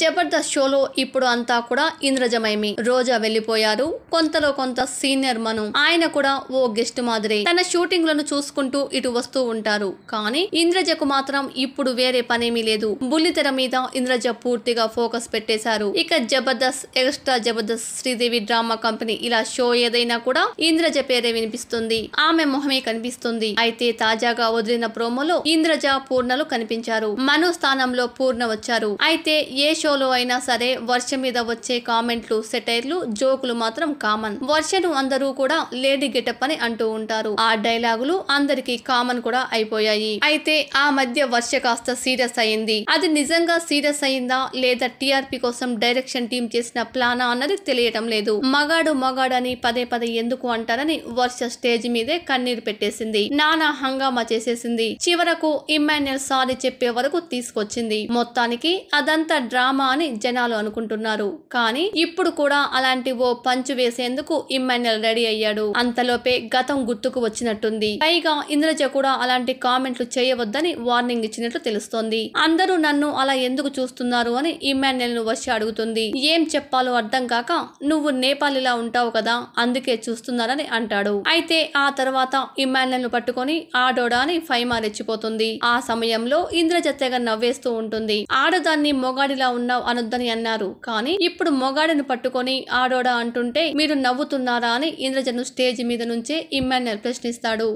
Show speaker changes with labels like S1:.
S1: జబర్దస్త్ షోలో ఇప్పుడు అంతా కూడా ఇంద్రజమైమి రోజా వెళ్లిపోయారు కొంతలో కొంత సీనియర్ మను ఆయన కూడా ఓ గెస్ట్ మాదిరి తన షూటింగ్ లను చూసుకుంటూ ఇటు వస్తూ ఉంటారు కానీ ఇంద్రజకు మాత్రం ఇప్పుడు వేరే పనేమీ లేదు బుల్లితెర మీద ఇంద్రజ పూర్తిగా ఫోకస్ పెట్టేశారు ఇక Jabardasth extra Jabardasth Sridevi drama company ఇలా షో ఏదైనా కూడా ఇంద్రజ పేరే వినిపిస్తుంది ఆమె మొహమే కనిపిస్తుంది అయితే తాజాగా వదిలిన ప్రోమోలో ఇంద్రజ పూర్ణలు కనిపించారు మను స్థానంలో పూర్ణ వచ్చారు అయితే ఏ షోలో అయినా సరే వర్ష మీద వచ్చే కామెంట్లు సెటైర్లు జోకులు మాత్రం కామన్ వర్షను అందరూ కూడా లేడీ గెటప్ అని అంటూ ఉంటారు ఆ డైలాగులు అందరికి కామన్ కూడా అయిపోయాయి అయితే ఆ మధ్య వర్ష కాస్త సీరియస్ అయింది అది నిజంగా సీరియస్ అయిందా లేదా టీఆర్పీ కోసం డైరెక్షన్ టీం చేసిన ప్లానా అన్నది తెలియటం లేదు మగాడు మగాడని పదే పదే ఎందుకు అంటారని వర్ష స్టేజ్ మీదే కన్నీరు పెట్టేసింది నానా హంగామా చేసేసింది చివరకు ఇమ్మాన్యుల్ సారీ చెప్పే వరకు తీసుకొచ్చింది మొత్తానికి అదంతా డ్రా డ్రామా అని జనాలు అనుకుంటున్నారు కానీ ఇప్పుడు కూడా అలాంటి ఓ పంచు వేసేందుకు ఇమ్మాన్యుల్ రెడీ అయ్యాడు అంతలోపే గతం గుర్తుకు వచ్చినట్టుంది పైగా ఇంద్రజ కూడా అలాంటి కామెంట్లు చేయవద్దని వార్నింగ్ ఇచ్చినట్లు తెలుస్తోంది అందరూ నన్ను అలా ఎందుకు చూస్తున్నారు అని ఇమ్మాన్యుల్ ను వచ్చి అడుగుతుంది ఏం చెప్పాలో అర్థం కాక నువ్వు ఇలా ఉంటావు కదా అందుకే చూస్తున్నారని అంటాడు అయితే ఆ తర్వాత ఇమ్మాన్యుల్ ను పట్టుకొని ఆడోడా అని ఫైమా రెచ్చిపోతుంది ఆ సమయంలో ఇంద్రజ తెగ నవ్వేస్తూ ఉంటుంది ఆడదాన్ని మొగాడిలా ఉన్నావు అనొద్దని అన్నారు కానీ ఇప్పుడు మొగాడిని పట్టుకొని ఆడోడా అంటుంటే మీరు నవ్వుతున్నారా అని ఇంద్రజను స్టేజ్ మీద నుంచే ఇమ్మాన్యుల్ ప్రశ్నిస్తాడు